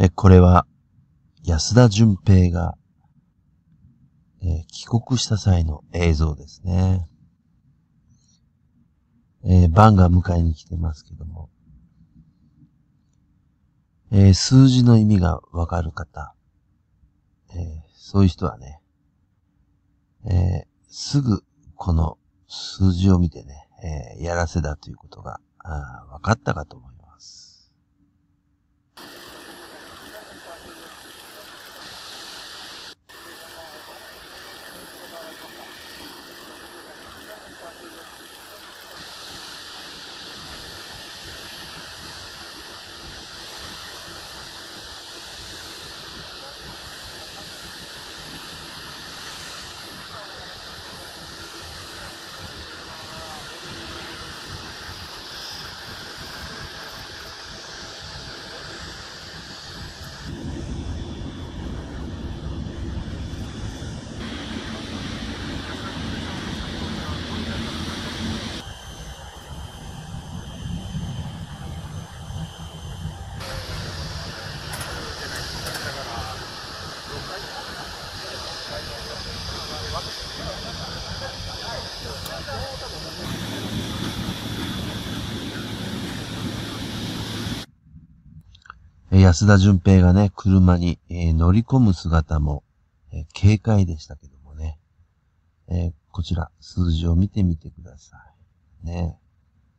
えこれは、安田純平が、え帰国した際の映像ですね。えー、バンが迎えに来てますけども、えー、数字の意味がわかる方、えー、そういう人はね、えすぐこの数字を見てね、えやらせだということが、わかったかと思います。安田純平がね、車に、えー、乗り込む姿も、えー、軽快でしたけどもね。えー、こちら、数字を見てみてください。ね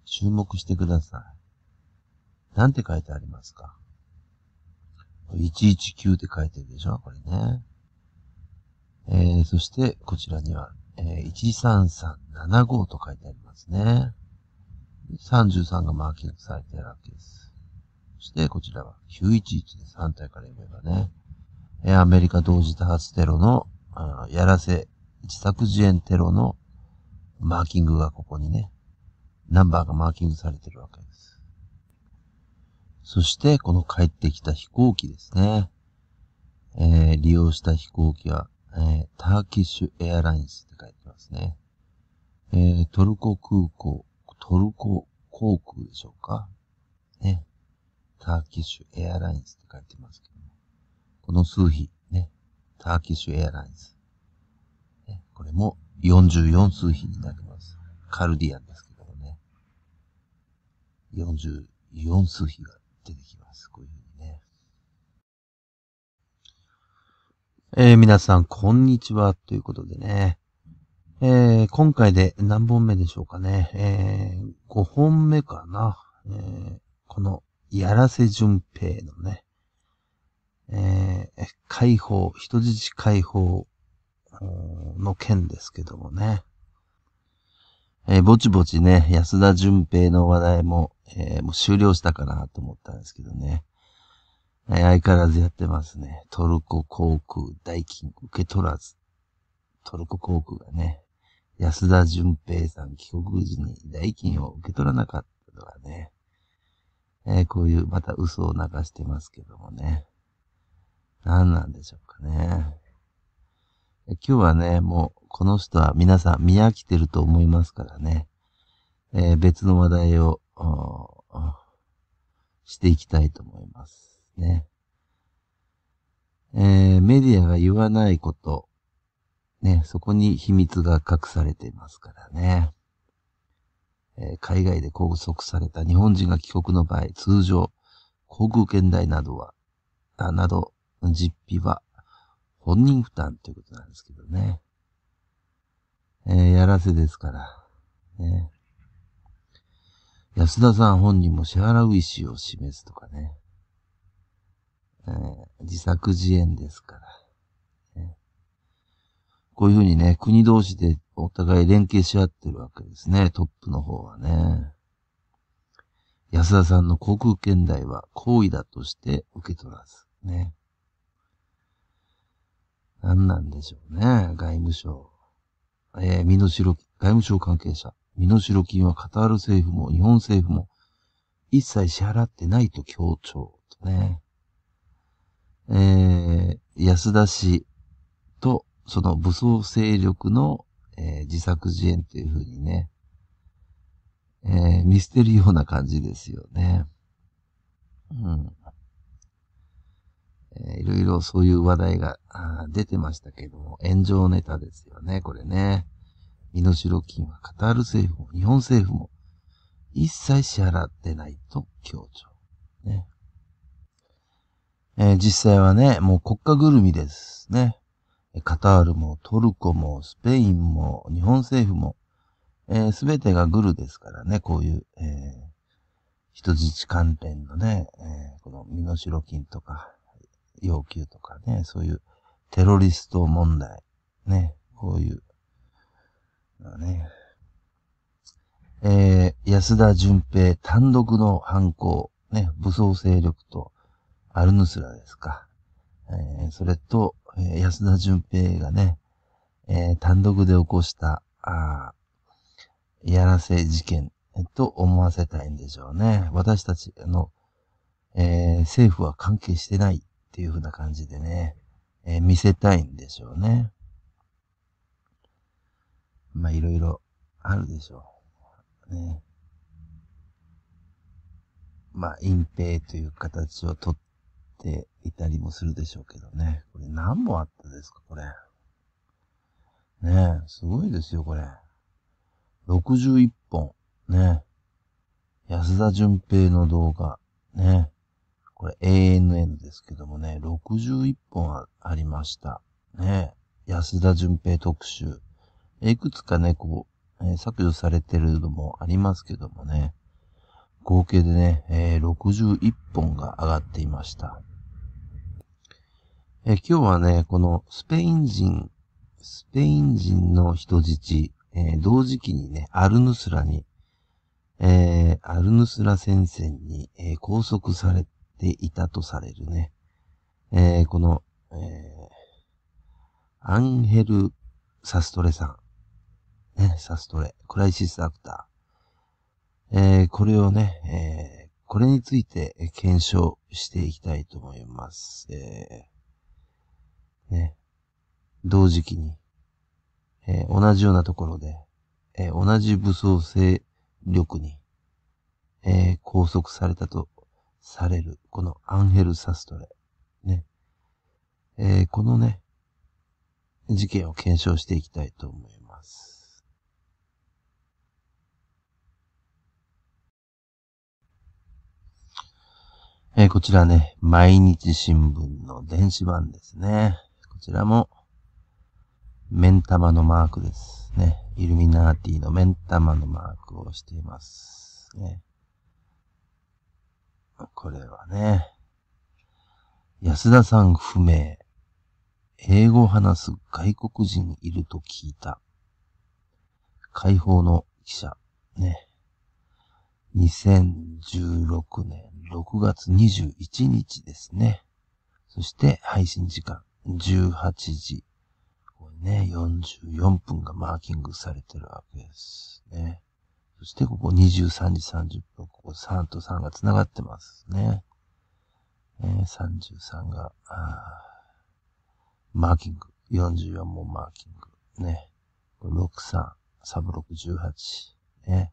注目してください。なんて書いてありますか ?119 って書いてるでしょこれね。えそして、こちらには、え13375と書いてありますね。33がマーキングされてるわけです。して、こちらは911です。反対から読めばね。えアメリカ同時多発テロの、あやらせ、自作自演テロのマーキングがここにね、ナンバーがマーキングされてるわけです。そして、この帰ってきた飛行機ですね。えー、利用した飛行機は、えー、ターキッシュエアラインスって書いてますね。えー、トルコ空港、トルコ航空でしょうか。ね。ターキッシュエアラインズって書いてますけども、この数比、ね、ターキッシュエアラインズ。ね、これも44数比になります。カルディアンですけどもね。44数比が出てきます。こういうふうにね。えー、皆さん、こんにちは。ということでね。えー、今回で何本目でしょうかね。えー、5本目かな。えー、このやらせ淳平のね、えー、解放、人質解放の件ですけどもね。えー、ぼちぼちね、安田淳平の話題も、えー、もう終了したかなと思ったんですけどね。えー、相変わらずやってますね。トルコ航空代金受け取らず。トルコ航空がね、安田淳平さん帰国時に代金を受け取らなかったのがね、えー、こういうまた嘘を流してますけどもね。何なんでしょうかね。今日はね、もうこの人は皆さん見飽きてると思いますからね。えー、別の話題をしていきたいと思いますね。えー、メディアが言わないこと、ね、そこに秘密が隠されていますからね。え海外で拘束された日本人が帰国の場合、通常、航空券代などは、あなど、実費は本人負担ということなんですけどね。えー、やらせですから、ね。安田さん本人も支払う意思を示すとかね。えー、自作自演ですから、ね。こういうふうにね、国同士でお互い連携し合ってるわけですね、トップの方はね。安田さんの航空券代は行為だとして受け取らず、ね。何なんでしょうね、外務省。えー、身代、外務省関係者。身代金はカタール政府も日本政府も一切支払ってないと強調とね。えー、安田氏とその武装勢力のえー、自作自演というふうにね、えー、見捨てるような感じですよね。うん。えー、いろいろそういう話題が出てましたけども、炎上ネタですよね、これね。身代金はカタール政府も日本政府も一切支払ってないと強調。ね。えー、実際はね、もう国家ぐるみですね。カタールもトルコもスペインも日本政府も、す、え、べ、てがグルですからね、こういう、えー、人質関連のね、えー、この身代金とか、要求とかね、そういうテロリスト問題、ね、こういう、ね、えー、安田純平単独の犯行、ね、武装勢力とアルヌスラですか、えー、それと、え安田純平がね、えー、単独で起こした、あやらせ事件と思わせたいんでしょうね。私たちの、えー、政府は関係してないっていう風な感じでね、えー、見せたいんでしょうね。まあ、いろいろあるでしょう。ね。まあ、隠蔽という形をとって、ていたりもするでしょうけどね。これ何本あったですか、これ。ねえ、すごいですよ、これ。61本。ねえ。安田純平の動画。ねえ。これ ANN ですけどもね、61本ありました。ねえ。安田純平特集。いくつかね、こう、えー、削除されてるのもありますけどもね。合計でね、えー、61本が上がっていました。え今日はね、このスペイン人、スペイン人の人質、えー、同時期にね、アルヌスラに、えー、アルヌスラ戦線に、え拘束されていたとされるね、えこの、えアンヘル・サストレさん、ね、サストレ、クライシスアクター、えこれをね、えこれについて検証していきたいと思います。えーね、同時期に、えー、同じようなところで、えー、同じ武装勢力に、えー、拘束されたとされる、このアンヘル・サストレ。ね。えこのね、事件を検証していきたいと思います。えこちらね、毎日新聞の電子版ですね。ちらも、目ん玉のマークですね。イルミナーティの目ん玉のマークをしていますね。これはね、安田さん不明。英語を話す外国人いると聞いた。解放の記者。ね。2016年6月21日ですね。そして配信時間18時、これね、44分がマーキングされてるわけですね。そしてここ23時30分、ここ3と3が繋がってますね。ね33が、マーキング。44もマーキング。ね。63、サブ618。ね。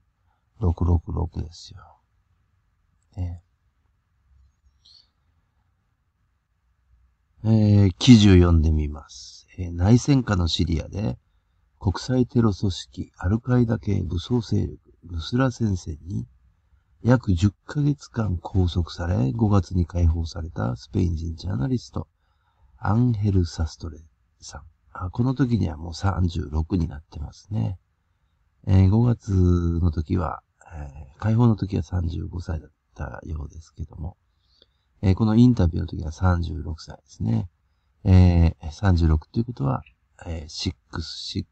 666ですよ。ね。えー、記事を読んでみます。えー、内戦下のシリアで、国際テロ組織アルカイダ系武装勢力ムスラ戦線に約10ヶ月間拘束され、5月に解放されたスペイン人ジャーナリスト、アンヘル・サストレさん。あこの時にはもう36になってますね。えー、5月の時は、えー、解放の時は35歳だったようですけども、えー、このインタビューの時は36歳ですね。えー、36ということは、えー、666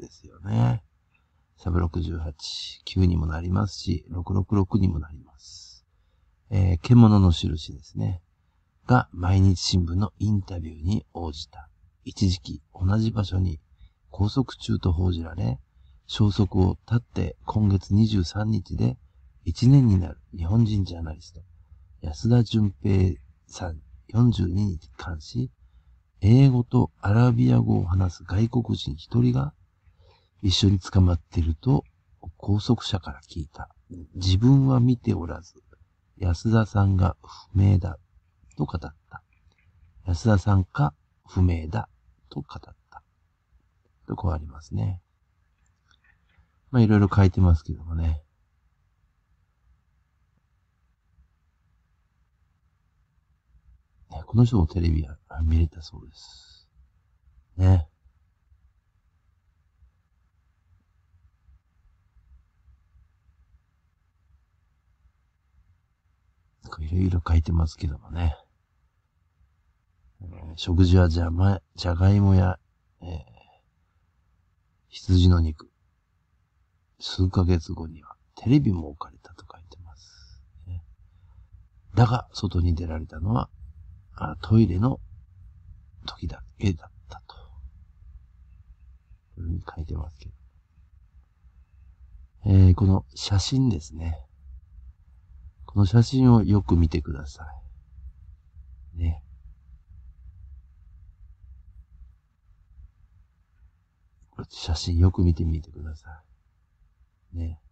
ですよね。サブ68、9にもなりますし、666にもなります。えー、獣の印ですね。が、毎日新聞のインタビューに応じた。一時期、同じ場所に拘束中と報じられ、消息を絶って今月23日で1年になる日本人ジャーナリスト。安田淳平さん42に関し、英語とアラビア語を話す外国人一人が一緒に捕まってると拘束者から聞いた。自分は見ておらず、安田さんが不明だと語った。安田さんか不明だと語った。とこうありますね。まあいろいろ書いてますけどもね。この人もテレビは見れたそうです。ね。いろいろ書いてますけどもね。え食事はじゃま、じゃがいもや、えー、羊の肉。数ヶ月後にはテレビも置かれたと書いてます。だが、外に出られたのはあトイレの時だけだったと。うに書いてますけど。えー、この写真ですね。この写真をよく見てください。ね。写真よく見てみてください。ね。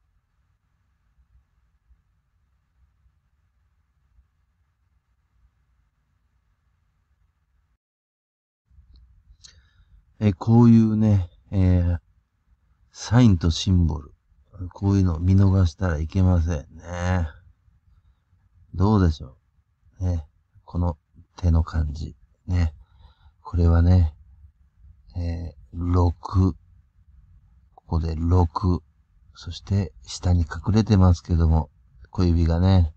えこういうね、えー、サインとシンボル。こういうのを見逃したらいけませんね。どうでしょう。ね。この手の感じ。ね。これはね、えー、6。ここで6。そして下に隠れてますけども、小指がね。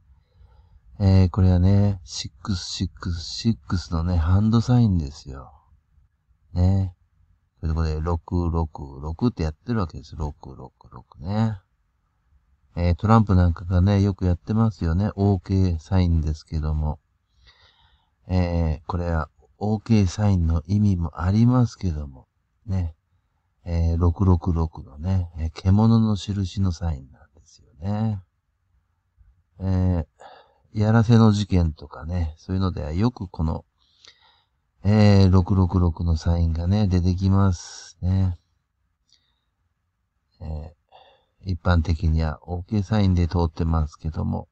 えー、これはね、666のね、ハンドサインですよ。ね。ということで、666ってやってるわけです。666ね。えー、トランプなんかがね、よくやってますよね。OK サインですけども。えー、これは OK サインの意味もありますけども、ね。えー、666のね、えー、獣の印のサインなんですよね。えー、やらせの事件とかね、そういうのではよくこのえー、666のサインがね、出てきますね。えー、一般的には OK サインで通ってますけども、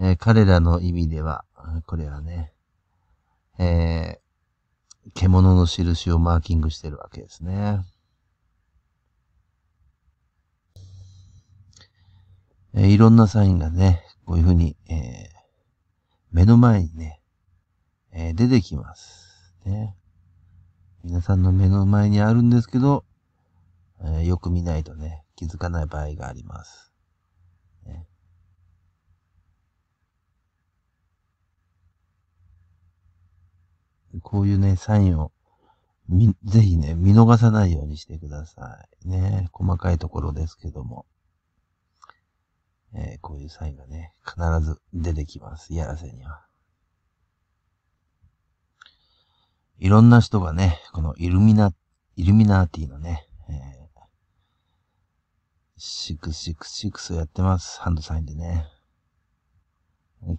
えー、彼らの意味では、これはね、えー、獣の印をマーキングしてるわけですね。えー、いろんなサインがね、こういうふうに、えー、目の前にね、えー、出てきます。ね。皆さんの目の前にあるんですけど、えー、よく見ないとね、気づかない場合があります。ね、こういうね、サインを、み、ぜひね、見逃さないようにしてください。ね、細かいところですけども。えー、こういうサインがね、必ず出てきます。やらせには。いろんな人がね、このイルミナ、イルミナーティのね、えー、666をやってます。ハンドサインでね。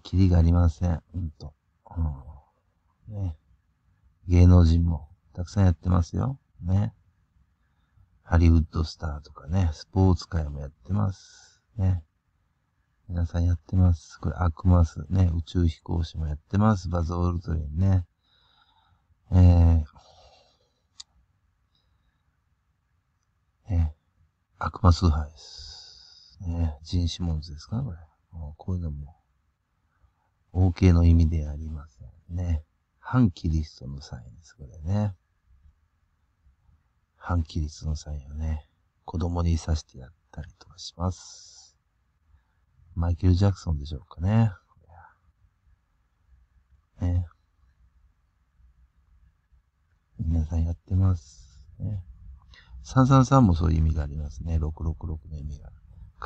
キリがありません。うんと。うん、ね。芸能人もたくさんやってますよ。ね。ハリウッドスターとかね、スポーツ界もやってます。ね。皆さんやってます。これ、アクマスね、宇宙飛行士もやってます。バズオルトリンね。えうえね。悪魔崇拝です。ね。人種モンズですかこれ。こういうのも、OK の意味でありますね。反キリストのサインです、これね。反キリストのサインをね、子供に刺してやったりとかします。マイケル・ジャクソンでしょうかね。ね。皆さんやってます。ね、333もそういう意味がありますね。666の意味が。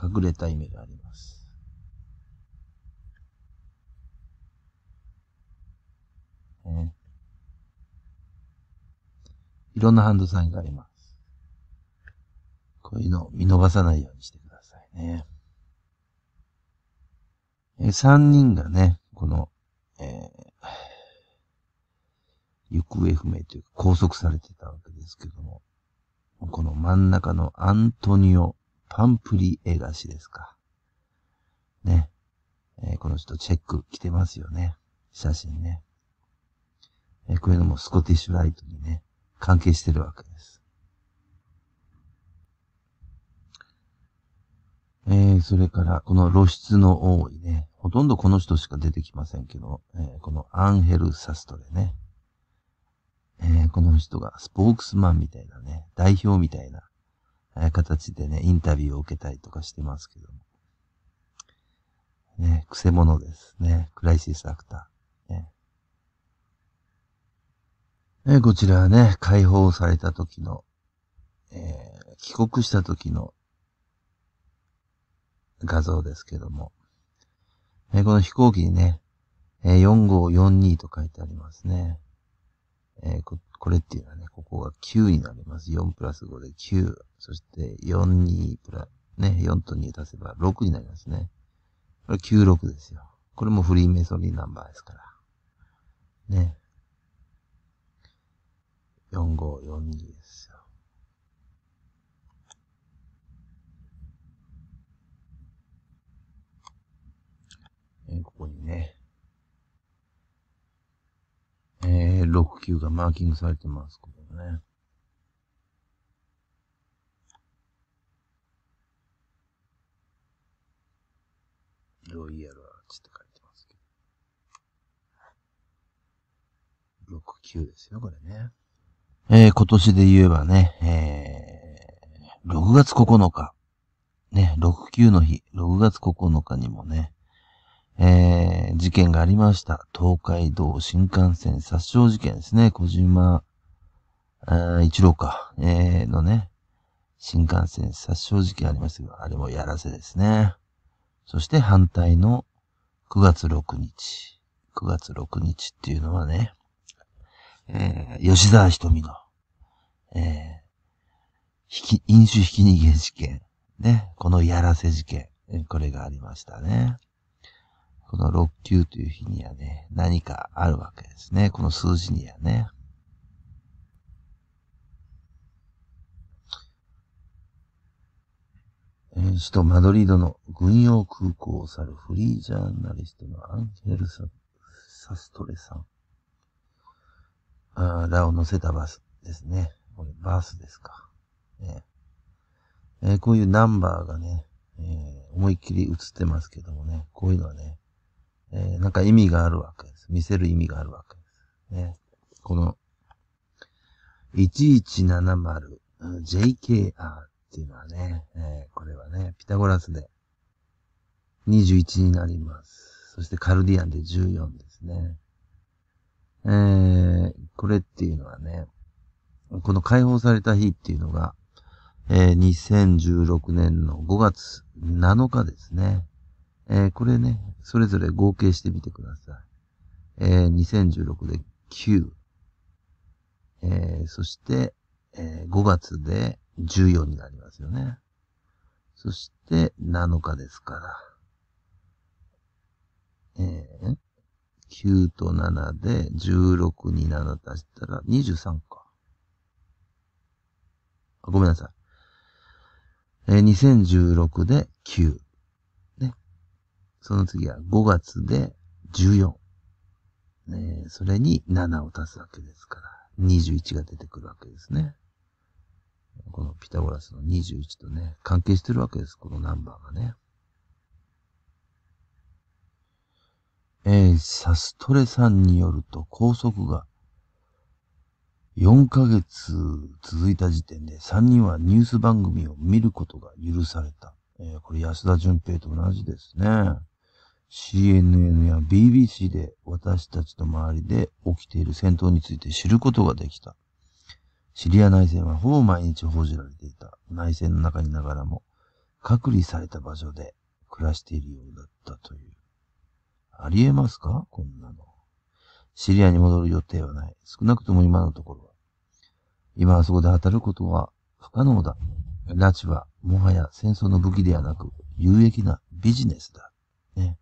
隠れた意味があります。ね、いろんなハンドサインがあります。こういうのを見逃さないようにしてくださいね。え3人がね、この、えー行方不明というか拘束されてたわけですけども、この真ん中のアントニオ・パンプリエガシですか。ね。えー、この人チェック来てますよね。写真ね。えー、こういうのもスコティッシュライトにね、関係してるわけです。えー、それから、この露出の多いね、ほとんどこの人しか出てきませんけど、えー、このアンヘル・サストレね。えー、この人がスポークスマンみたいなね、代表みたいな、えー、形でね、インタビューを受けたりとかしてますけども。ね、くせ者ですね。クライシスアクター。ね、えこちらはね、解放された時の、えー、帰国した時の画像ですけども。えー、この飛行機にね、えー、4542と書いてありますね。えー、こ、これっていうのはね、ここが9になります。4プラス5で9。そして4 2プラ、ね、4と2足せば6になりますね。これ96ですよ。これもフリーメイソンリーナンバーですから。ね。4542ですよ。えー、ここにね、えー、6級がマーキングされてます、これね。ロイヤルアーチって書いてますけど。6級ですよ、これね。えー、今年で言えばね、えー、6月9日。ね、6級の日、6月9日にもね、えー、事件がありました。東海道新幹線殺傷事件ですね。小島、あ一郎か、えー、のね、新幹線殺傷事件ありましたけど、あれもやらせですね。そして反対の9月6日。9月6日っていうのはね、えー、吉沢瞳の、えー、飲酒ひき逃げ事件。ね、このやらせ事件。これがありましたね。この6級という日にはね、何かあるわけですね。この数字にはね。首都マドリードの軍用空港を去るフリージャーナリストのアンヘルサ・サストレさん。あらを乗せたバスですね。これバスですか。ねえー、こういうナンバーがね、えー、思いっきり映ってますけどもね、こういうのはね、えー、なんか意味があるわけです。見せる意味があるわけです。ね、この、1170JKR っていうのはね、えー、これはね、ピタゴラスで21になります。そしてカルディアンで14ですね。えー、これっていうのはね、この解放された日っていうのが、えー、2016年の5月7日ですね。えー、これね、それぞれ合計してみてください。えー、2016で9。えー、そして、えー、5月で14になりますよね。そして7日ですから。えー、9と7で16に7足したら23か。ごめんなさい。えー、2016で9。その次は5月で14。ね、それに7を足すわけですから、21が出てくるわけですね。このピタゴラスの21とね、関係してるわけです、このナンバーがね。えー、サストレさんによると、高速が4ヶ月続いた時点で3人はニュース番組を見ることが許された。えー、これ安田淳平と同じですね。CNN や BBC で私たちの周りで起きている戦闘について知ることができた。シリア内戦はほぼ毎日報じられていた。内戦の中にながらも、隔離された場所で暮らしているようだったという。ありえますかこんなの。シリアに戻る予定はない。少なくとも今のところは。今はそこで働くことは不可能だ。拉致はもはや戦争の武器ではなく、有益なビジネスだ。ね。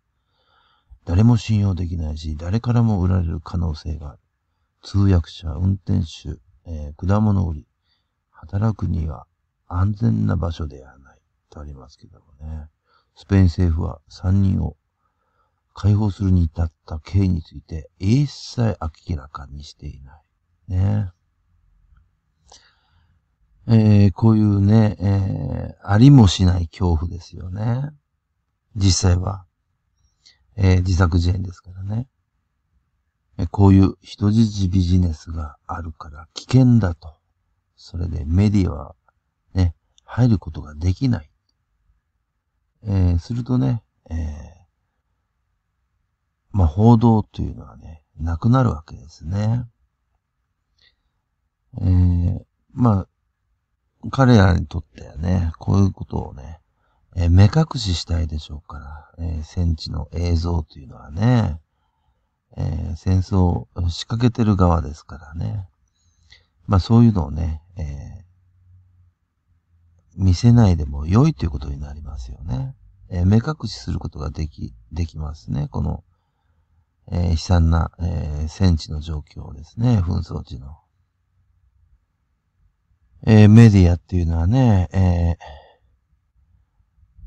誰も信用できないし、誰からも売られる可能性がある。通訳者、運転手、えー、果物売り、働くには安全な場所ではない。とありますけどもね。スペイン政府は3人を解放するに至った経緯について一切明らかにしていない。ね。えー、こういうね、えー、ありもしない恐怖ですよね。実際はえー、自作自演ですからね。えこういう人質ビジネスがあるから危険だと。それでメディアはね、入ることができない。えー、するとね、えー、まあ、報道というのはね、なくなるわけですね。えー、まあ、彼らにとってはね、こういうことをね、えー、目隠ししたいでしょうから、えー、戦地の映像というのはね、えー、戦争を仕掛けてる側ですからね。まあそういうのをね、えー、見せないでも良いということになりますよね。えー、目隠しすることができ、できますね。この、えー、悲惨な、えー、戦地の状況ですね。紛争地の。えー、メディアっていうのはね、えー、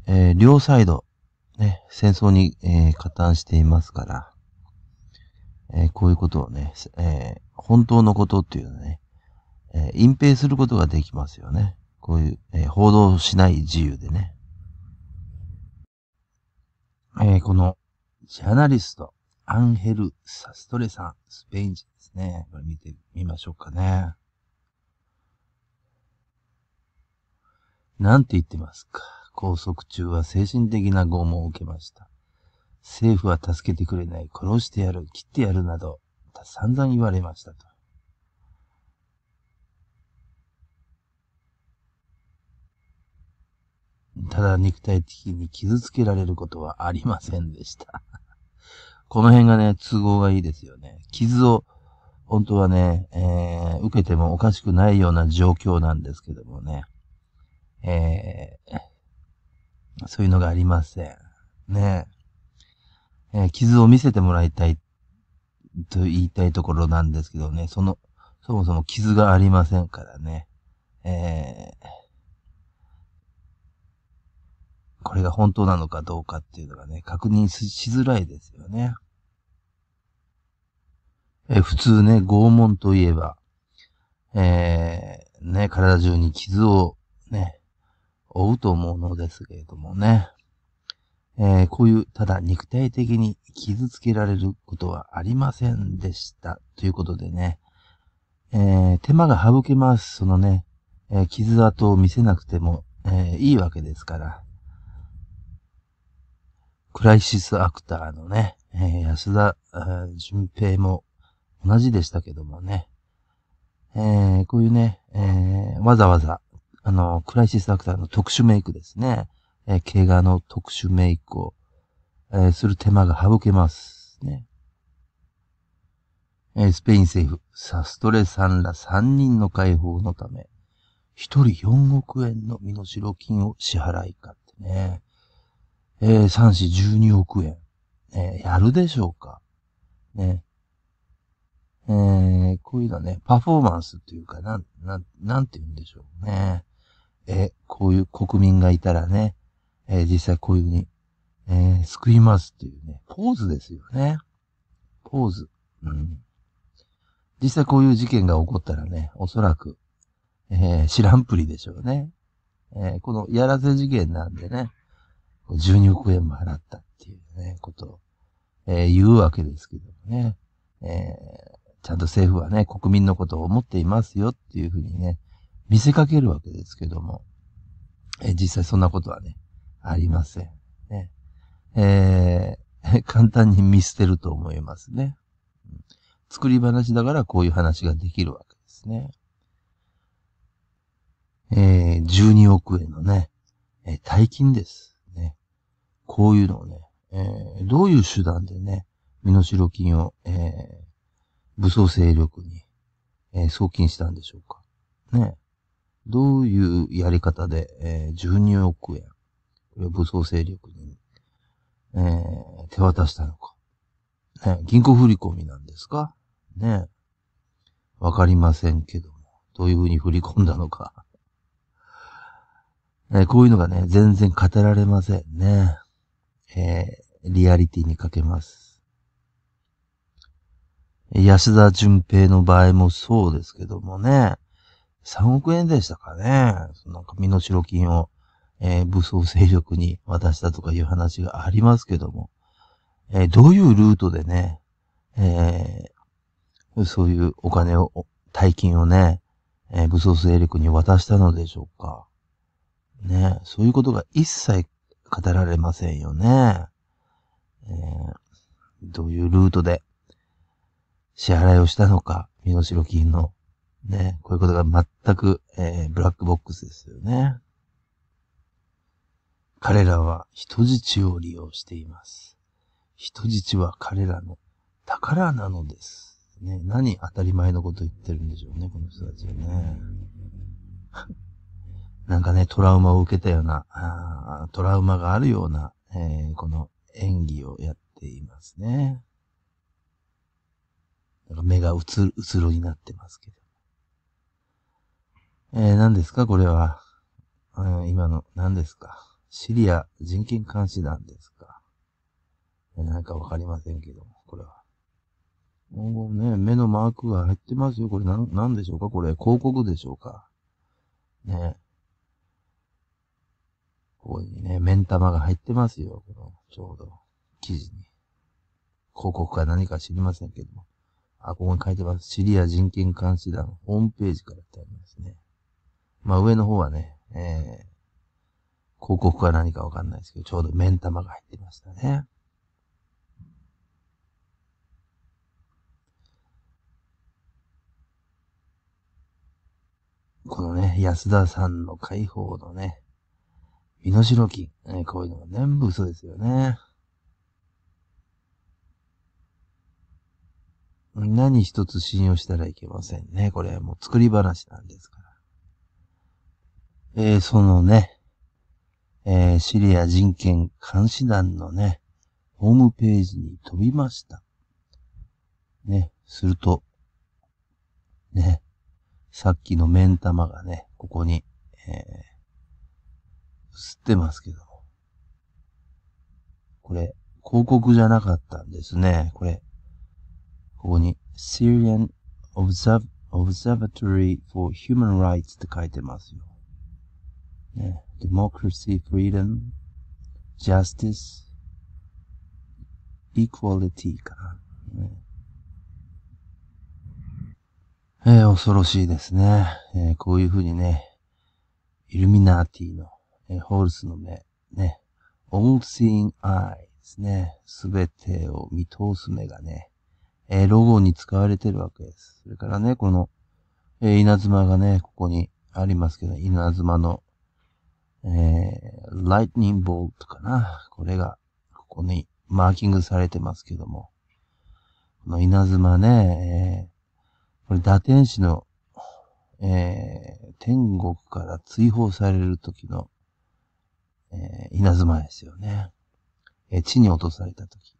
えー、両サイド、ね、戦争に、えー、加担していますから、えー、こういうことをね、え本当のことっていうのね、え隠蔽することができますよね。こういう、え報道しない自由でね。えこの、ジャーナリスト、アンヘル・サストレさん、スペイン人ですね。これ見てみましょうかね。なんて言ってますか。拘束中は精神的な拷問を受けました。政府は助けてくれない、殺してやる、切ってやるなど、散々言われましたと。ただ肉体的に傷つけられることはありませんでしたこの辺がね、都合がいいですよね。傷を、本当はね、えー、受けてもおかしくないような状況なんですけどもね。えーそういうのがありません。ねえ。えー、傷を見せてもらいたいと言いたいところなんですけどね、その、そもそも傷がありませんからね。えー、これが本当なのかどうかっていうのがね、確認しづらいですよね。えー、普通ね、拷問といえば、えー、ね、体中に傷をね、追うと思うのですけれどもね。えー、こういう、ただ肉体的に傷つけられることはありませんでした。ということでね。えー、手間が省けます。そのね、えー、傷跡を見せなくても、えいいわけですから。クライシスアクターのね、え安田淳平も同じでしたけどもね。えこういうね、えわざわざあの、クライシスアクターの特殊メイクですね。えー、怪我の特殊メイクを、えー、する手間が省けますね。えー、スペイン政府、サストレさんら3人の解放のため、1人4億円の身代金を支払いかってね。えー、3市12億円。えー、やるでしょうか。ね。えー、こういうのはね、パフォーマンスというか、なん、なん、なんて言うんでしょうね。え、こういう国民がいたらね、えー、実際こういうふうに、えー、救いますっていうね、ポーズですよね。ポーズ。うん。実際こういう事件が起こったらね、おそらく、えー、知らんぷりでしょうね。えこのやらせ事件なんでね、12億円も払ったっていうね、ことを、え言うわけですけどもね、えちゃんと政府はね、国民のことを思っていますよっていうふうにね、見せかけるわけですけども、え実際そんなことはね、ありません。ね。えー、簡単に見捨てると思いますね。作り話だからこういう話ができるわけですね。えー、12億円のね、えー、大金です。ね。こういうのをね、えー、どういう手段でね、身代金を、えー、武装勢力に、え送金したんでしょうか。ね。どういうやり方で、えー、12億円、武装勢力に、えー、手渡したのか。ね、銀行振り込みなんですかね。わかりませんけども、どういうふうに振り込んだのか。えこういうのがね、全然語られませんね。えー、リアリティにかけます。安田淳平の場合もそうですけどもね、3億円でしたかね。なんか身代金を、えー、武装勢力に渡したとかいう話がありますけども、えー、どういうルートでね、えー、そういうお金を、大金をね、えー、武装勢力に渡したのでしょうか。ね、そういうことが一切語られませんよね。えー、どういうルートで支払いをしたのか、身代金の。ね、こういうことが全く、えー、ブラックボックスですよね。彼らは人質を利用しています。人質は彼らの宝なのです。ね、何当たり前のこと言ってるんでしょうね、この人たちはね。なんかね、トラウマを受けたような、あトラウマがあるような、えー、この演技をやっていますね。なんか目がうつ、うつろになってますけど。えー、何ですかこれは。今の、何ですかシリア人権監視団ですか、えー、かわかりませんけども、これは。もうね、目のマークが入ってますよ。これ何、何でしょうかこれ、広告でしょうかね。ここにね、目ん玉が入ってますよ。この、ちょうど、記事に。広告か何か知りませんけども。あ、ここに書いてます。シリア人権監視団、ホームページからってありますね。まあ上の方はね、えー、広告か何かわかんないですけど、ちょうど目ん玉が入ってましたね。このね、安田さんの解放のね、身代金、えこういうのが全部嘘ですよね。何一つ信用したらいけませんね。これはもう作り話なんですから。えー、そのね、えー、シリア人権監視団のね、ホームページに飛びました。ね、すると、ね、さっきの目ん玉がね、ここに、えー、映ってますけども。これ、広告じゃなかったんですね。これ、ここに Syrian Observatory for Human Rights って書いてますよ。ね、democracy, freedom, justice, equality かな。ねえー、恐ろしいですね、えー、こういうふうにね、イルミナーティの、えー、ホールスの目、ね、all seeing eye ですね。すべてを見通す目がね、えー、ロゴに使われてるわけです。それからね、この、えー、稲妻がね、ここにありますけど、稲妻のえー、ライトニングボルトかな。これが、ここにマーキングされてますけども。この稲妻ね、えー、これ打天使の、えー、天国から追放される時の、え稲妻ですよね。え地に落とされた時、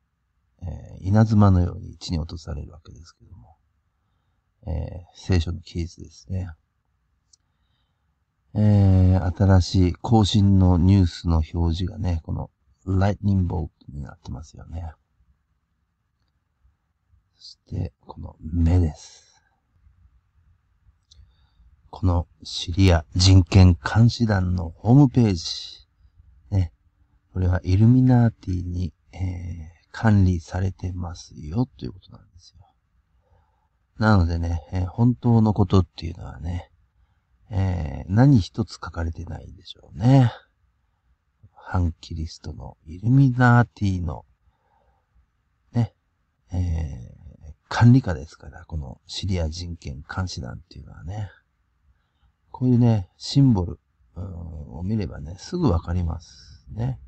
え稲妻のように地に落とされるわけですけども、え聖書の記述ですね。えー、新しい更新のニュースの表示がね、この Lightning になってますよね。そして、この目です。このシリア人権監視団のホームページ。ね。これはイルミナーティに、えー、管理されてますよということなんですよ。なのでね、えー、本当のことっていうのはね、えー、何一つ書かれてないでしょうね。反キリストのイルミナーティの、ね、えー、管理下ですから、このシリア人権監視団っていうのはね、こういうね、シンボルを見ればね、すぐわかりますね。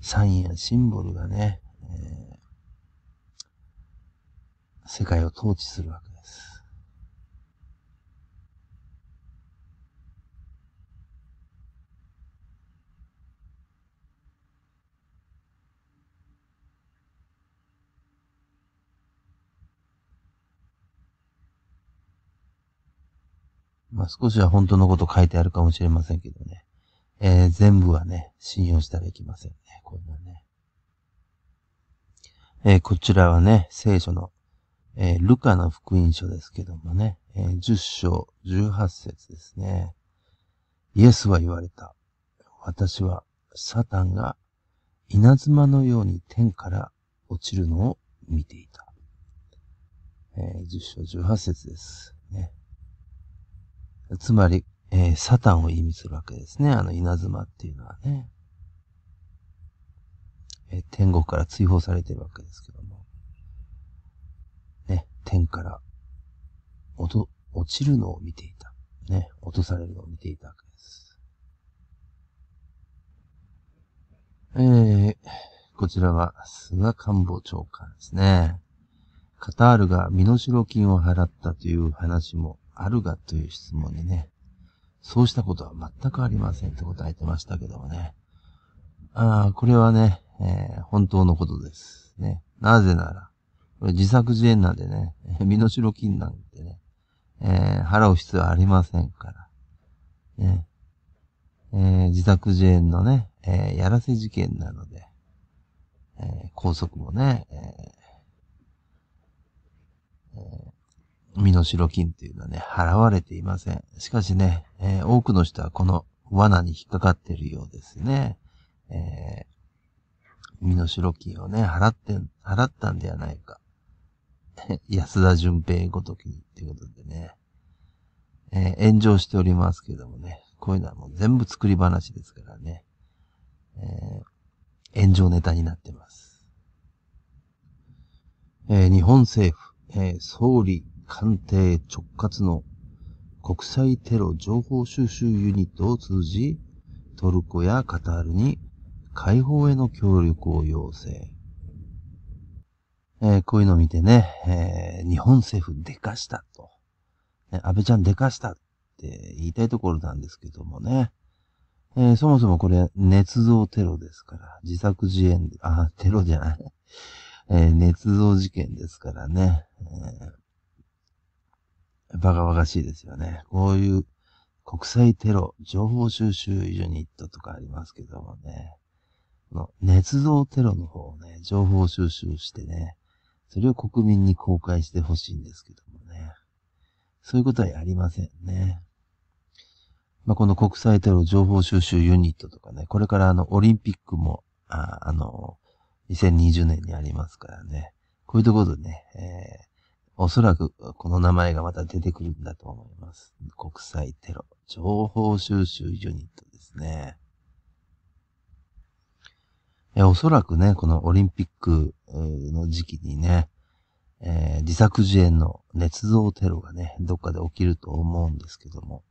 サインやシンボルがね、えー、世界を統治するわけまあ、少しは本当のこと書いてあるかもしれませんけどね。えー、全部はね、信用したらいけませんね。こういうのね。えー、こちらはね、聖書の、えー、ルカの福音書ですけどもね、えー、10章18節ですね。イエスは言われた。私は、サタンが稲妻のように天から落ちるのを見ていた。えー、10章18節です。ね。つまり、えー、サタンを意味するわけですね。あの、稲妻っていうのはね。えー、天国から追放されてるわけですけども。ね、天から落、落ちるのを見ていた。ね、落とされるのを見ていたわけです。えー、こちらは菅官房長官ですね。カタールが身代金を払ったという話もあるがという質問にね、そうしたことは全くありませんって答えてましたけどもね。ああ、これはね、えー、本当のことです。ね。なぜなら、これ自作自演なんでね、身の代金なんてね、えー、払う必要はありませんから。ね。えー、自作自演のね、えー、やらせ事件なので、えー、拘束もね、えーえー身代金っていうのはね、払われていません。しかしね、えー、多くの人はこの罠に引っかかっているようですね。えー、身代金をね、払って、払ったんではないか。安田淳平ごときにっていうことでね、えー、炎上しておりますけどもね、こういうのはもう全部作り話ですからね、えー、炎上ネタになってます。えー、日本政府、えー、総理官邸直轄の国際テロ情報収集ユニットを通じ、トルコやカタールに解放への協力を要請。えー、こういうのを見てね、えー、日本政府でかしたと。ね、安倍ちゃんでかしたって言いたいところなんですけどもね。えー、そもそもこれ、捏造テロですから、自作自演、あ、テロじゃない。えー、捏造事件ですからね。えーバカバカしいですよね。こういう国際テロ、情報収集ユニットとかありますけどもね。この捏造テロの方をね、情報収集してね、それを国民に公開してほしいんですけどもね。そういうことはやりませんね。まあ、この国際テロ情報収集ユニットとかね、これからあの、オリンピックも、ああの、2020年にありますからね。こういうところでね、えーおそらくこの名前がまた出てくるんだと思います。国際テロ情報収集ユニットですね。えおそらくね、このオリンピックの時期にね、えー、自作自演の捏造テロがね、どっかで起きると思うんですけども、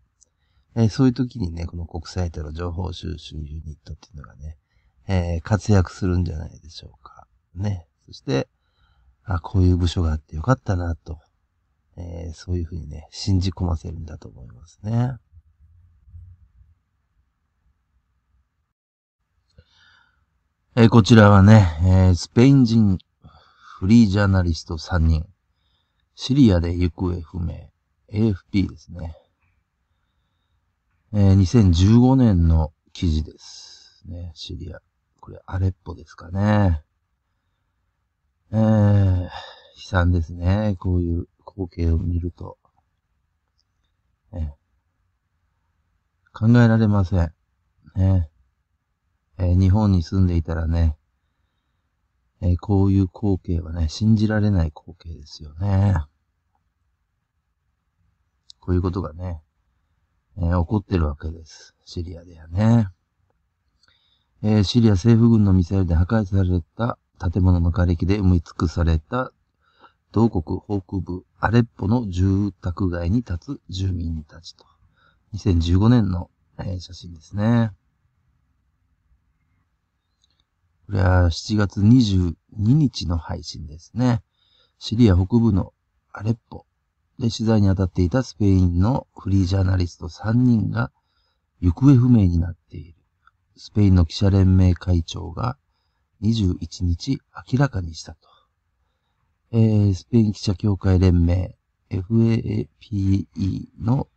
えー、そういう時にね、この国際テロ情報収集ユニットっていうのがね、えー、活躍するんじゃないでしょうか。ね。そして、あ、こういう部署があってよかったな、と。えー、そういうふうにね、信じ込ませるんだと思いますね。えー、こちらはね、えー、スペイン人フリージャーナリスト3人。シリアで行方不明。AFP ですね。えー、2015年の記事です。ね、シリア。これ、アレッポですかね。惨ですね。こういう光景を見ると。ね、考えられません。ねえー、日本に住んでいたらね、えー、こういう光景はね、信じられない光景ですよね。こういうことがね、えー、起こってるわけです。シリアではね。えー、シリア政府軍のミサイルで破壊された建物の瓦礫で埋め尽くされた同国北部アレッポの住宅街に立つ住民たちと。2015年の、えー、写真ですね。これは7月22日の配信ですね。シリア北部のアレッポで取材に当たっていたスペインのフリージャーナリスト3人が行方不明になっている。スペインの記者連盟会長が21日明らかにしたと。えー、スペイン記者協会連盟 FAPE の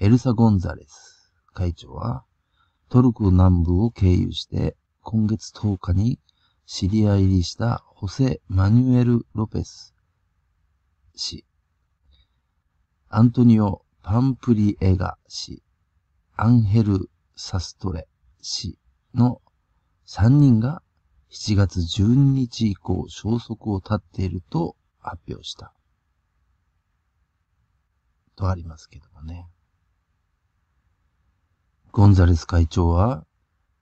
エルサ・ゴンザレス会長は、トルコ南部を経由して、今月10日にシリア入りしたホセ・マニュエル・ロペス氏、アントニオ・パンプリエガ氏、アンヘル・サストレ氏の3人が7月12日以降消息を絶っていると発表した。とありますけどもね。ゴンザレス会長は、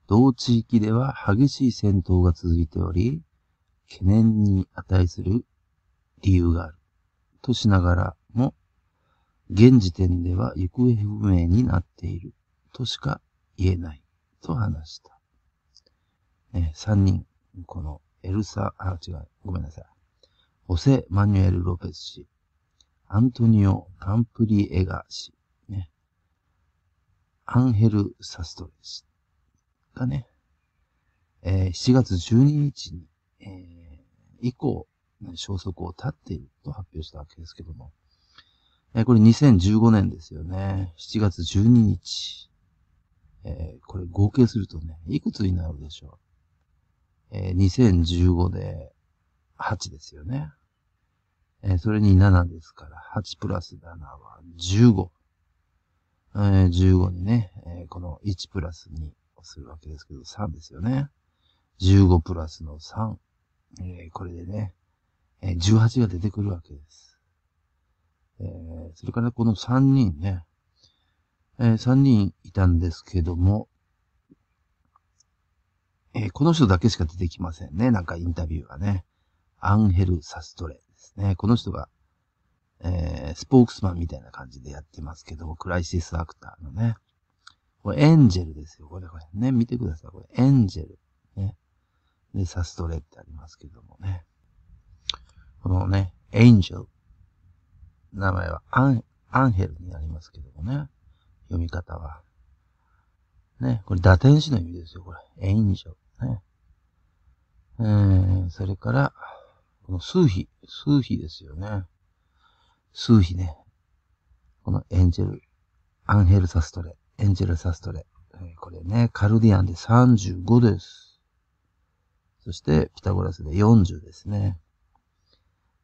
同地域では激しい戦闘が続いており、懸念に値する理由がある。としながらも、現時点では行方不明になっているとしか言えないと話した。ね、3人このエルサ、あ、違う、ごめんなさい。ホセ・マニュエル・ロペス氏、アントニオ・カンプリエガ氏、ね、アンヘル・サストレ氏がね、えー、7月12日に、えー、以降、消息を絶っていると発表したわけですけども、えー、これ2015年ですよね。7月12日。えー、これ合計するとね、いくつになるでしょう。えー、2015で8ですよね。えー、それに7ですから、8プラス7は15。えー、15にね、えー、この1プラス2をするわけですけど、3ですよね。15プラスの3。えー、これでね、えー、18が出てくるわけです。えー、それからこの3人ね、えー、3人いたんですけども、えー、この人だけしか出てきませんね。なんかインタビューがね。アンヘル・サストレですね。この人が、えー、スポークスマンみたいな感じでやってますけど、クライシスアクターのね。これエンジェルですよ。これこれ。ね、見てください。これエンジェル。ね。で、サストレってありますけどもね。このね、エンジェル。名前はアン、アンヘルになりますけどもね。読み方は。ね、これ打天使の意味ですよ、これ。ョ助。ね。えー、それから、この数比、数比ですよね。数比ね。このエンジェル、アンヘルサストレ、エンジェルサストレ。これね、カルディアンで35です。そして、ピタゴラスで40ですね。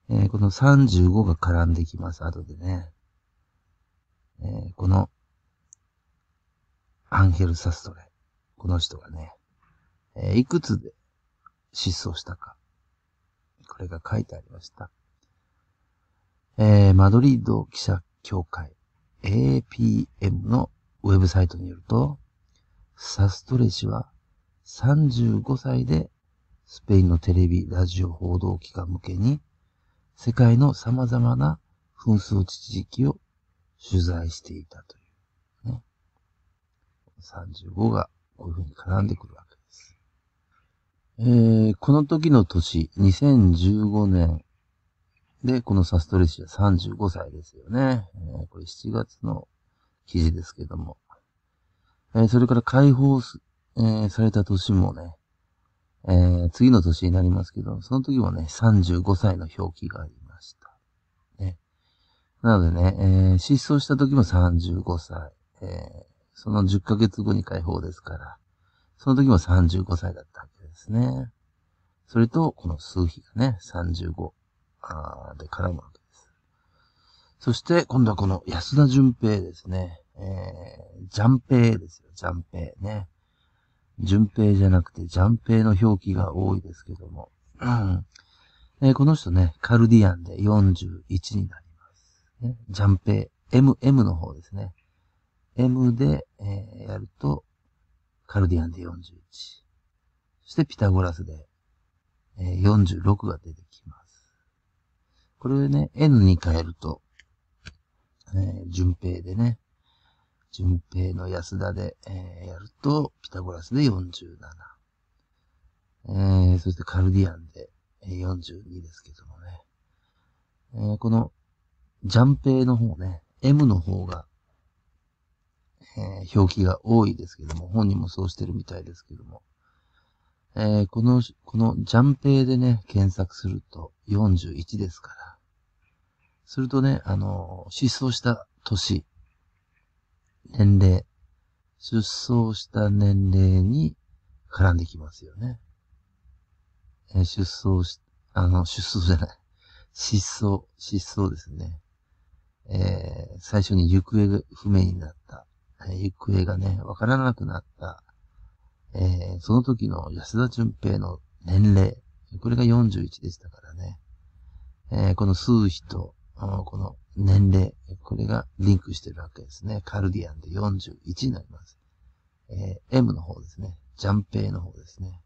えー、この35が絡んできます、後でね。えー、このアンヘル・サストレ。この人がね、えー、いくつで失踪したか。これが書いてありました。えー、マドリード記者協会 APM のウェブサイトによると、サストレ氏は35歳でスペインのテレビ、ラジオ報道機関向けに世界の様々な紛争地域を取材していたと35がこういうふうに絡んでくるわけです。えー、この時の年、2015年で、このサストレシア35歳ですよね。えー、これ7月の記事ですけども。えー、それから解放す、えー、された年もね、えー、次の年になりますけど、その時もね、35歳の表記がありました。ね、なのでね、えー、失踪した時も35歳、えその10ヶ月後に解放ですから、その時も35歳だったわけですね。それと、この数比がね、35あで絡むわけです。そして、今度はこの安田淳平ですね。えー、ジャンペイですよ、ジャンペイね。淳平じゃなくて、ジャンペイの表記が多いですけども。うんえー、この人ね、カルディアンで41になります。ね、ジャンペイ、MM の方ですね。M で、えー、やると、カルディアンで41。そしてピタゴラスで、えー、46が出てきます。これね、N に変えると、えー、順平でね、順平の安田で、えー、やると、ピタゴラスで47。えー、そしてカルディアンで、えー、42ですけどもね。えー、この、ジャンペイの方ね、M の方が、えー、表記が多いですけども、本人もそうしてるみたいですけども、えー、この、このジャンペイでね、検索すると41ですから、するとね、あのー、失踪した年、年齢、出走した年齢に絡んできますよね。えー、出走し、あの、出走じゃない。失踪、失踪ですね。えー、最初に行方不明になった行方がね、わからなくなった、えー、その時の安田淳平の年齢、これが41でしたからね、えー、この数比と、この年齢、これがリンクしてるわけですね。カルディアンで41になります。えー、M の方ですね。ジャンペイの方ですね。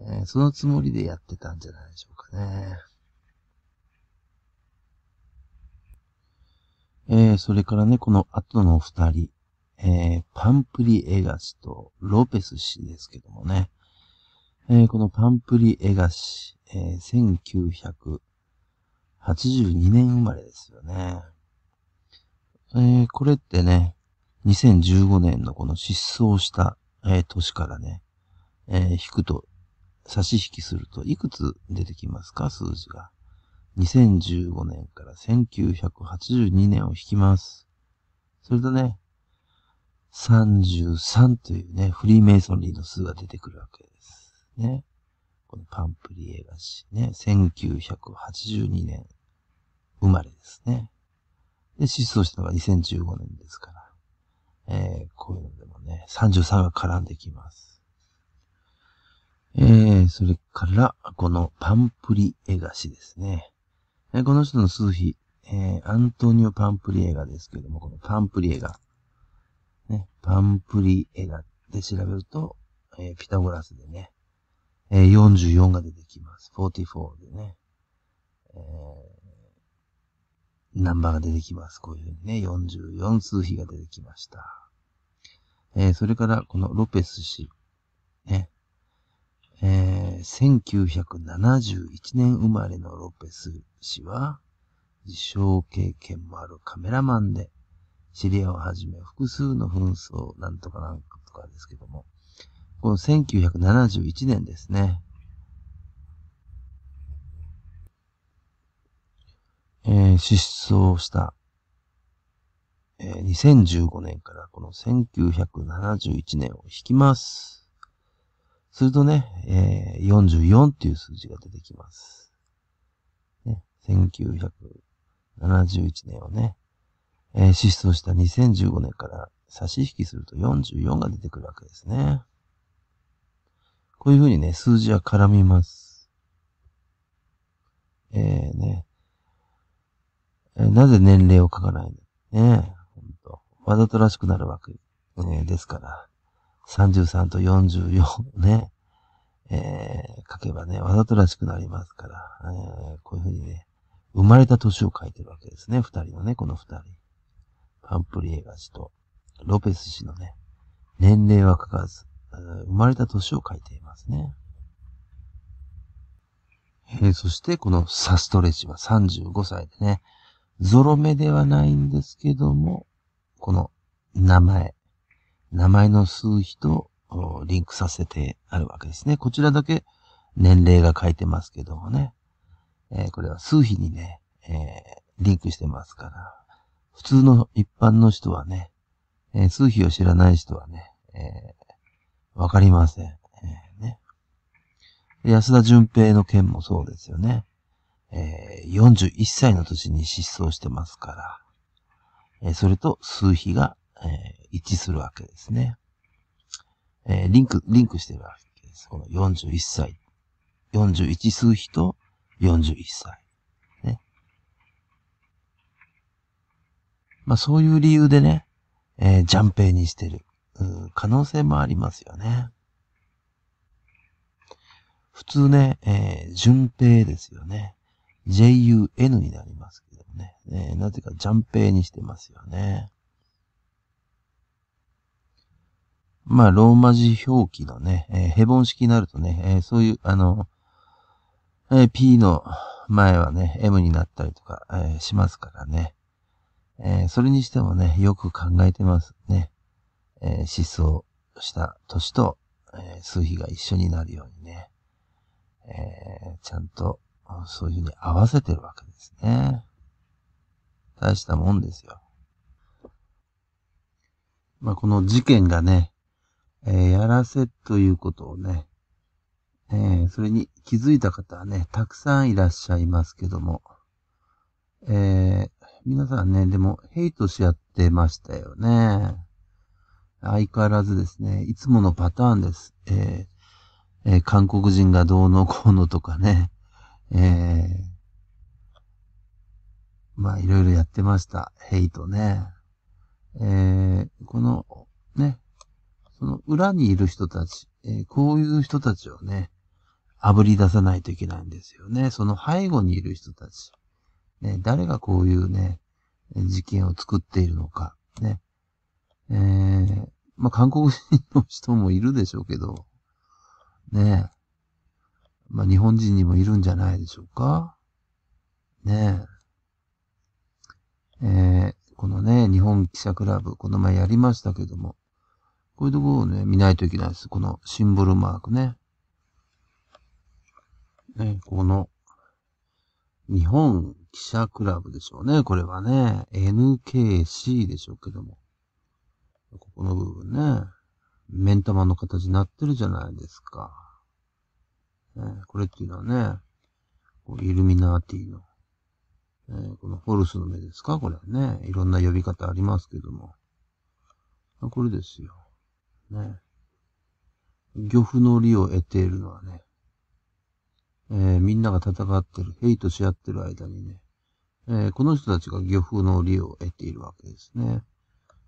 えー、そのつもりでやってたんじゃないでしょうかね。えー、それからね、この後の二人、えー、パンプリエガシとロペス氏ですけどもね、えー、このパンプリエガシ、えー、1982年生まれですよね。えー、これってね、2015年のこの失踪した、えー、年からね、えー、引くと、差し引きするといくつ出てきますか数字が。2015年から1982年を引きます。それとね、33というね、フリーメイソンリーの数が出てくるわけです。ね。このパンプリエ菓子ね、1982年生まれですね。で、失踪したのが2015年ですから。えー、こういうのでもね、33が絡んできます。えー、それから、このパンプリエ菓子ですね。えこの人の数比、えー、アントニオ・パンプリエガですけども、このパンプリエガ。ね、パンプリエガで調べると、えー、ピタゴラスでね、えー、44が出てきます。44でね、えー、ナンバーが出てきます。こういうふうにね、44数比が出てきました。えー、それから、このロペス氏、ね、えー、1971年生まれのロペス氏は、自称経験もあるカメラマンで、シリアをはじめ複数の紛争、なんとかなんとかですけども、この1971年ですね。えー、失踪した、えー、2015年からこの1971年を引きます。するとね、えー、44っていう数字が出てきます。ね、1971年をね、えー、失踪した2015年から差し引きすると44が出てくるわけですね。こういうふうにね、数字は絡みます。えー、ね、えー、なぜ年齢を書かないのねえ、ほわざとらしくなるわけ、えですから。33と44ね、えー、書けばね、わざとらしくなりますから、えー、こういうふうにね、生まれた年を書いてるわけですね、二人のね、この二人。パンプリエガ氏とロペス氏のね、年齢は書かず、生まれた年を書いていますね。えー、そしてこのサストレ氏は35歳でね、ゾロ目ではないんですけども、この名前、名前の数比とリンクさせてあるわけですね。こちらだけ年齢が書いてますけどもね。えー、これは数比にね、えー、リンクしてますから、普通の一般の人はね、えー、数比を知らない人はね、えわかりません。えね、安田淳平の件もそうですよね。え41歳の年に失踪してますから、えそれと数比がえー、一致するわけですね。えー、リンク、リンクしてるわけです。この41歳。41数比と41歳。ね。まあそういう理由でね、えー、ジャンペーにしてる、可能性もありますよね。普通ね、えー、順平ですよね。JUN になりますけどね。えー、なぜかジャンペーにしてますよね。まあ、ローマ字表記のね、えー、ヘボン式になるとね、えー、そういう、あの、え P の前はね、M になったりとか、えしますからね。えそれにしてもね、よく考えてますね。え失踪した年と、え数比が一緒になるようにね。えちゃんと、そういうふうに合わせてるわけですね。大したもんですよ。まあ、この事件がね、えー、やらせということをね、えー、それに気づいた方はね、たくさんいらっしゃいますけども、えー、皆さんね、でもヘイトし合ってましたよね。相変わらずですね、いつものパターンです。えー、えー、韓国人がどうのこうのとかね、えー、まあいろいろやってました。ヘイトね。えー、このね、その裏にいる人たち、えー、こういう人たちをね、炙り出さないといけないんですよね。その背後にいる人たち。ね、誰がこういうね、事件を作っているのか。ね。えー、まあ、韓国人の人もいるでしょうけど、ね。まあ、日本人にもいるんじゃないでしょうか。ねえ。ー、このね、日本記者クラブ、この前やりましたけども、こういうところをね、見ないといけないです。このシンボルマークね。ね、この、日本記者クラブでしょうね。これはね、NKC でしょうけども。ここの部分ね、目ん玉の形になってるじゃないですか。ね、これっていうのはね、こうイルミナーティの、ね、このフォルスの目ですかこれね。いろんな呼び方ありますけども。これですよ。ね、漁夫の利を得ているのはね、えー、みんなが戦ってる、ヘイトし合ってる間にね、えー、この人たちが漁夫の利を得ているわけですね。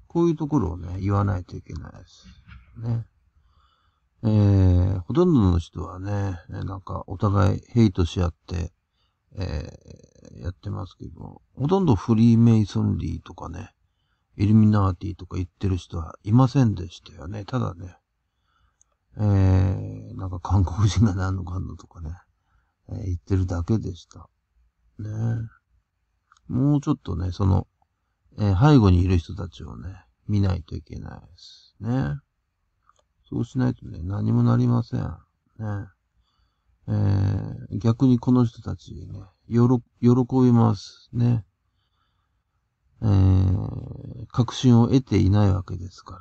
こういうところをね、言わないといけないです。ね。えー、ほとんどの人はね、なんかお互いヘイトし合って、えー、やってますけど、ほとんどフリーメイソンリーとかね、イルミナーティとか言ってる人はいませんでしたよね。ただね、えー、なんか韓国人が何のかんのとかね、えー、言ってるだけでした。ねもうちょっとね、その、えー、背後にいる人たちをね、見ないといけないですね。そうしないとね、何もなりません。ね。えー、逆にこの人たちね、よろ、喜びます。ね。えー、確信を得ていないわけですか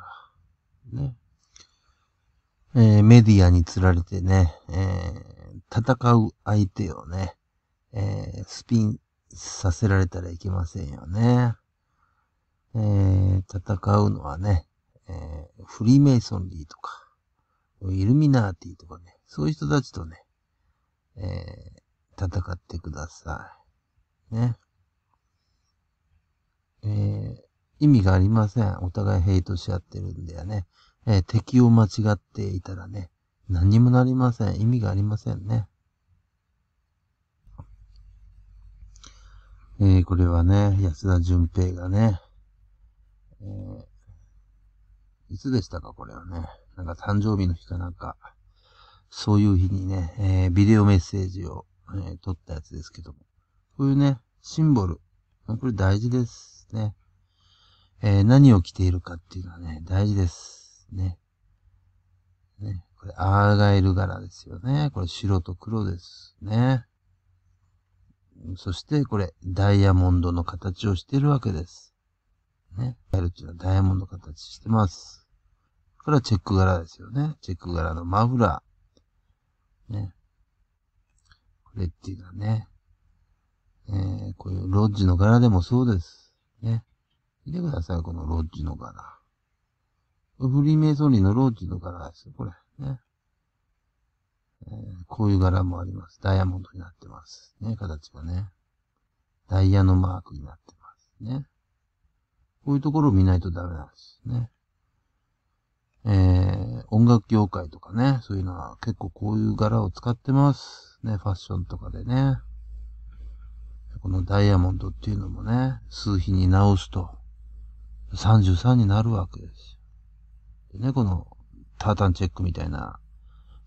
ら、ね。えー、メディアにつられてね、えー、戦う相手をね、えスピンさせられたらいけませんよね。え戦うのはね、えフリーメイソンリーとか、イルミナーティとかね、そういう人たちとね、え戦ってください。ね。えー、意味がありません。お互いヘイトし合ってるんだよね。えー、敵を間違っていたらね、何にもなりません。意味がありませんね。えー、これはね、安田純平がね、えー、いつでしたか、これはね。なんか誕生日の日かなんか、そういう日にね、えー、ビデオメッセージを、えー、撮ったやつですけども。こういうね、シンボル。これ大事です。ね。えー、何を着ているかっていうのはね、大事です。ね。ね。これ、アーガイル柄ですよね。これ、白と黒ですね。そして、これ、ダイヤモンドの形をしているわけです。ね。アーガイルっていうのはダイヤモンドの形してます。これはチェック柄ですよね。チェック柄のマフラー。ね。これっていうのはね、えー、こういうロッジの柄でもそうです。ね。見てください、このロッジの柄。フリーメイソニリーのロッジの柄ですよ、これ。ね。えー、こういう柄もあります。ダイヤモンドになってます。ね、形がね。ダイヤのマークになってますね。こういうところを見ないとダメなんですね。えー、音楽業界とかね、そういうのは結構こういう柄を使ってます。ね、ファッションとかでね。このダイヤモンドっていうのもね、数日に直すと、33になるわけですよ。でね、この、タータンチェックみたいな、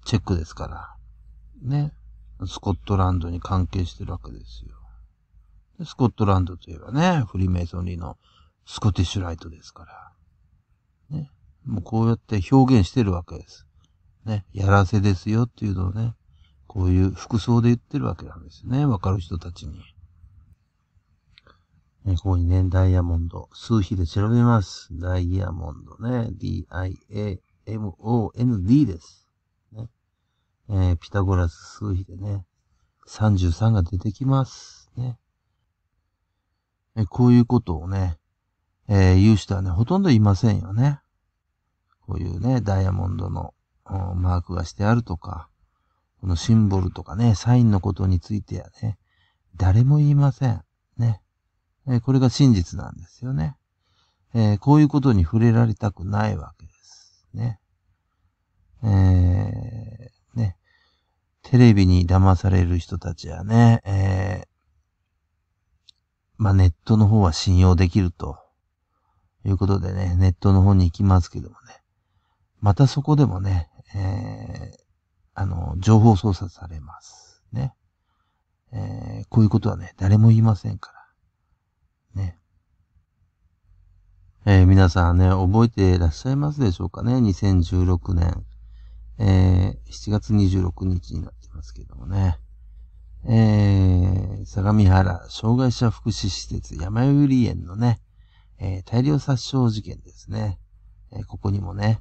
チェックですから、ね、スコットランドに関係してるわけですよ。でスコットランドといえばね、フリーメイソンリーのスコティッシュライトですから、ね、もうこうやって表現してるわけです。ね、やらせですよっていうのをね、こういう服装で言ってるわけなんですよね、わかる人たちに。えー、ここにね、ダイヤモンド、数比で調べます。ダイヤモンドね、D-I-A-M-O-N-D です。ねえー、ピタゴラス数比でね、33が出てきます。ね。えこういうことをね、えー、言う人はね、ほとんどいませんよね。こういうね、ダイヤモンドのマークがしてあるとか、このシンボルとかね、サインのことについてはね、誰も言いません。ね。えこれが真実なんですよね。えー、こういうことに触れられたくないわけですね。えー、ね。テレビに騙される人たちはね、えー、まあ、ネットの方は信用できるということでね、ネットの方に行きますけどもね。またそこでもね、えー、あの、情報操作されます。ね。えー、こういうことはね、誰も言いませんから。ね。えー、皆さんね、覚えていらっしゃいますでしょうかね。2016年、えー、7月26日になってますけどもね。えー、相模原障害者福祉施設山百合園のね、えー、大量殺傷事件ですね。えー、ここにもね、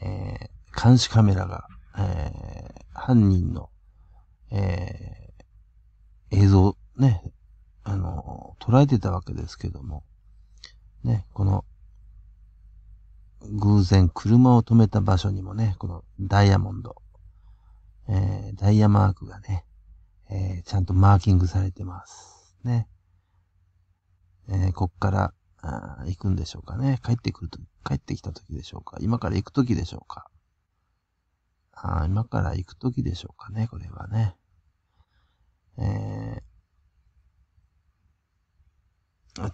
えー、監視カメラが、えー、犯人の、えー、映像、ね、あの、捉えてたわけですけども、ね、この、偶然車を止めた場所にもね、このダイヤモンド、えー、ダイヤマークがね、えー、ちゃんとマーキングされてます。ね。えー、こっからあ行くんでしょうかね。帰ってくると、帰ってきた時でしょうか。今から行く時でしょうか。あ今から行く時でしょうかね、これはね。えー、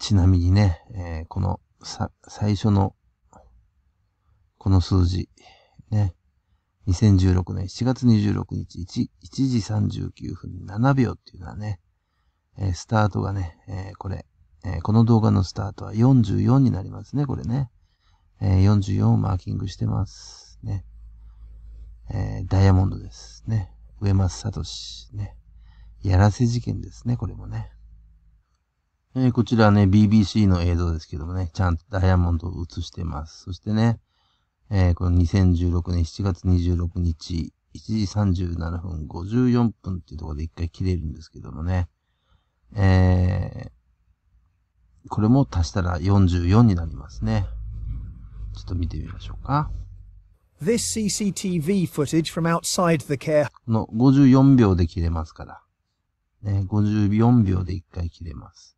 ちなみにね、えー、このさ、最初の、この数字、ね、2016年7月26日 1, 1時39分7秒っていうのはね、えー、スタートがね、えー、これ、えー、この動画のスタートは44になりますね、これね。え44をマーキングしてます。ね。えダイヤモンドです。ね。植松聡。ね。やらせ事件ですね、これもね。えー、こちらね、BBC の映像ですけどもね、ちゃんとダイヤモンドを映してます。そしてね、えー、この2016年7月26日、1時37分54分っていうところで一回切れるんですけどもね、えー、これも足したら44になりますね。ちょっと見てみましょうか。This CCTV footage from outside the care. この54秒で切れますから。ね、54秒で1回切れます。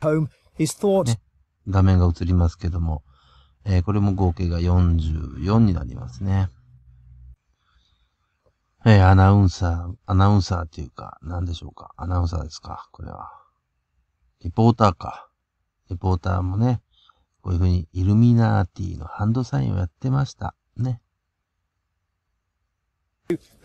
ね、画面が映りますけども、えー、これも合計が44になりますね。えー、アナウンサー、アナウンサーっていうか、何でしょうか。アナウンサーですか。これは。リポーターか。リポーターもね、こういうふうにイルミナーティのハンドサインをやってました。ね。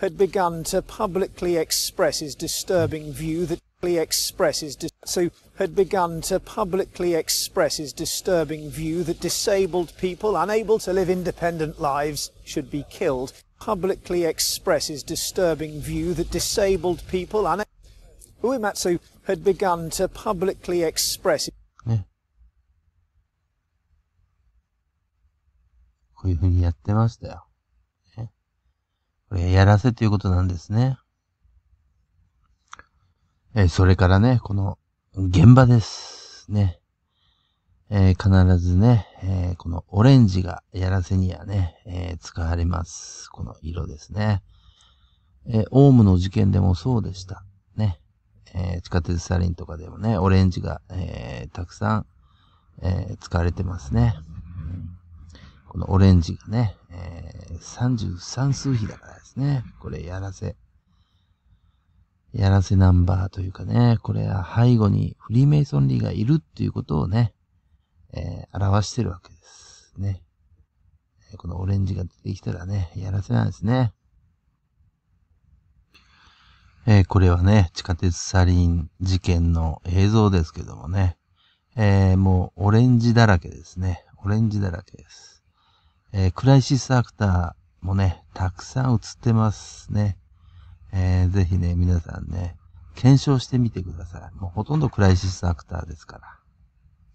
had begun to publicly express his disturbing view that publicly express his so had begun to publicly express his disturbing view that disabled people unable to live independent lives should be killed. Publicly express his disturbing view that disabled people unable Uematsu had begun to publicly express. Yeah. こういうふうにやってましたよ。ね、これやらせということなんですね。えそれからね、この、現場です。ね。えー、必ずね、えー、このオレンジがやらせにはね、えー、使われます。この色ですね。えオウムの事件でもそうでした。ね。え地下鉄サリンとかでもね、オレンジが、えたくさん、え使われてますね。このオレンジがね、え33数比だからですね。これやらせやらせナンバーというかね、これは背後にフリーメイソンリーがいるっていうことをね、えー、表してるわけですね。このオレンジが出てきたらね、やらせなんですね。えー、これはね、地下鉄サリン事件の映像ですけどもね、えー、もうオレンジだらけですね。オレンジだらけです。えー、クライシスアクターもね、たくさん映ってますね。えー、ぜひね、皆さんね、検証してみてください。もうほとんどクライシスアクターですから。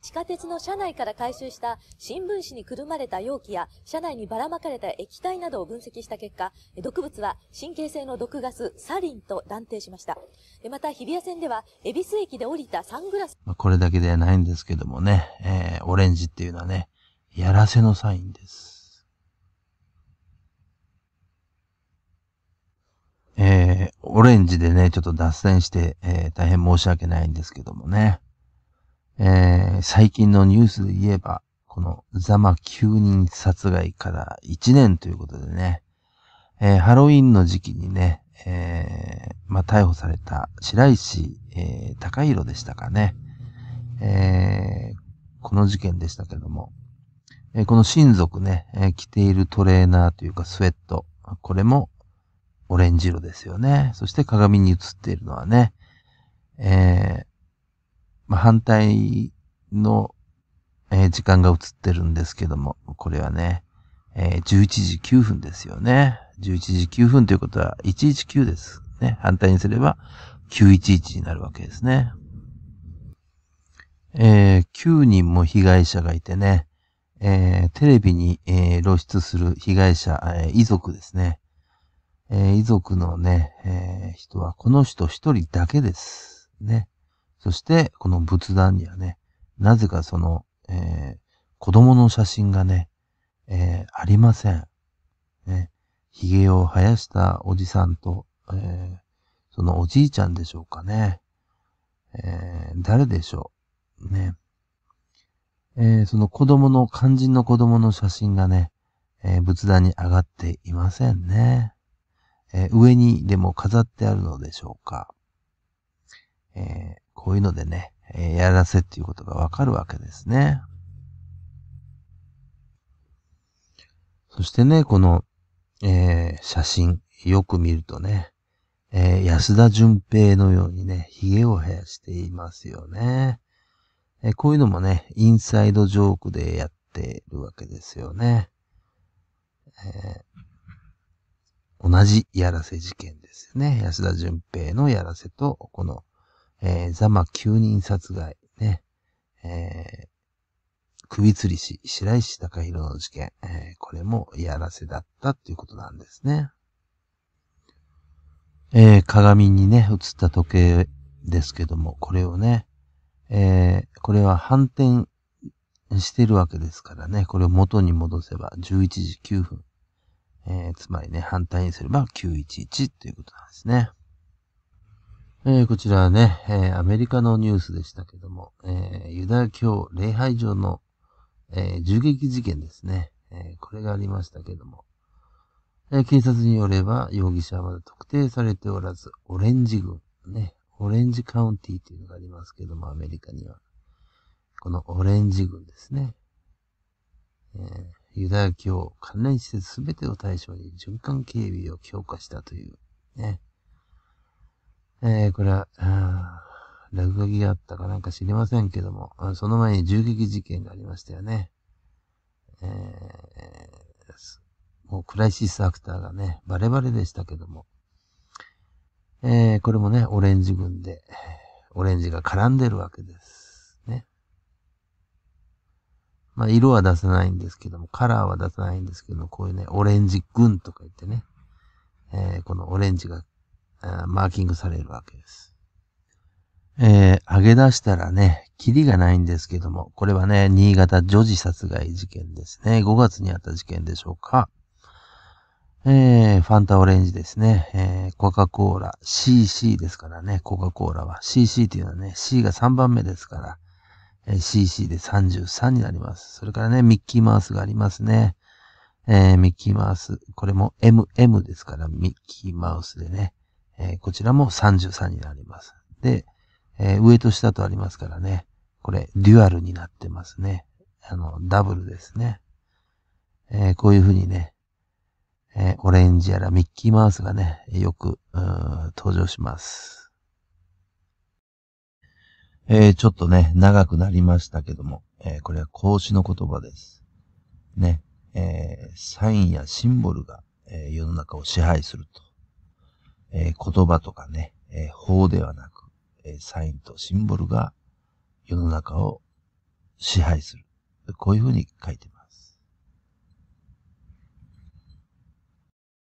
地下鉄の車内から回収した新聞紙にくるまれた容器や車内にばらまかれた液体などを分析した結果、毒物は神経性の毒ガスサリンと断定しました。でまた日比谷線では、恵比寿駅で降りたサングラス。これだけではないんですけどもね、えー、オレンジっていうのはね、やらせのサインです。えー、オレンジでね、ちょっと脱線して、えー、大変申し訳ないんですけどもね。えー、最近のニュースで言えば、このザマ9人殺害から1年ということでね、えー、ハロウィンの時期にね、えー、まあ、逮捕された白石、えー、高弘でしたかね。えー、この事件でしたけども、えー、この親族ね、えー、着ているトレーナーというかスウェット、これも、オレンジ色ですよね。そして鏡に映っているのはね、えー、まあ、反対の、えー、時間が映ってるんですけども、これはね、えー、11時9分ですよね。11時9分ということは119です。ね。反対にすれば911になるわけですね。えー、9人も被害者がいてね、えー、テレビに、えー、露出する被害者、えー、遺族ですね。えー、遺族のね、えー、人はこの人一人だけです。ね。そして、この仏壇にはね、なぜかその、えー、子供の写真がね、えー、ありません。ね。髭を生やしたおじさんと、えー、そのおじいちゃんでしょうかね。えー、誰でしょう。ね。えー、その子供の、肝心の子供の写真がね、えー、仏壇に上がっていませんね。えー、上にでも飾ってあるのでしょうか。えー、こういうのでね、えー、やらせっていうことがわかるわけですね。そしてね、この、え写真、よく見るとね、え安田淳平のようにね、髭を生やしていますよね。えこういうのもね、インサイドジョークでやってるわけですよね。え同じやらせ事件ですよね。安田淳平のやらせと、この、えー、ザマ9人殺害、ね、えー、首吊り師、白石隆弘の事件、えー、これもやらせだったっていうことなんですね。えー、鏡にね、映った時計ですけども、これをね、えー、これは反転してるわけですからね、これを元に戻せば11時9分。えー、つまりね、反対にすれば911ということなんですね。えー、こちらはね、えー、アメリカのニュースでしたけども、えユダヤ教礼拝場の、え銃撃事件ですね、えこれがありましたけども、え警察によれば容疑者はまだ特定されておらず、オレンジ軍、ね、オレンジカウンティというのがありますけども、アメリカには。このオレンジ軍ですね。えーユダヤ教関連施設全てを対象に循環警備を強化したという、ね。えー、これは、落書きがあったかなんか知りませんけども、その前に銃撃事件がありましたよね。えー、もうクライシスアクターがね、バレバレでしたけども。えー、これもね、オレンジ軍で、オレンジが絡んでるわけです。まあ、色は出せないんですけども、カラーは出せないんですけども、こういうね、オレンジ群とか言ってね、えー、このオレンジが、えー、マーキングされるわけです。えー、上げ出したらね、キリがないんですけども、これはね、新潟女児殺害事件ですね。5月にあった事件でしょうか。えー、ファンタオレンジですね。えー、コカ・コーラ、CC ですからね、コカ・コーラは。CC っていうのはね、C が3番目ですから、え CC で33になります。それからね、ミッキーマウスがありますね。えー、ミッキーマウス。これも MM ですから、ミッキーマウスでね。えー、こちらも33になります。で、えー、上と下とありますからね。これ、デュアルになってますね。あの、ダブルですね。えこういう風にね、えオレンジやらミッキーマウスがね、よく、登場します。えー、ちょっとね、長くなりましたけども、えー、これは孔子の言葉です。ね、えー、サインやシンボルが、え世の中を支配すると。え言葉とかね、え法ではなく、えサインとシンボルが世の中を支配する。こういうふうに書いてます。